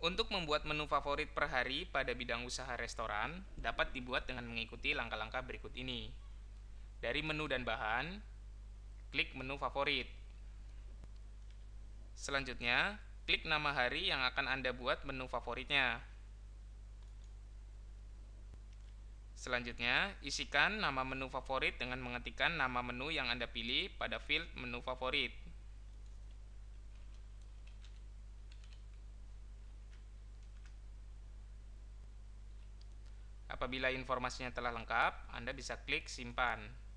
Untuk membuat menu favorit per hari pada bidang usaha restoran dapat dibuat dengan mengikuti langkah-langkah berikut ini. Dari menu dan bahan, klik menu favorit. Selanjutnya, klik nama hari yang akan Anda buat menu favoritnya. Selanjutnya, isikan nama menu favorit dengan mengetikkan nama menu yang Anda pilih pada field menu favorit. Apabila informasinya telah lengkap, Anda bisa klik simpan.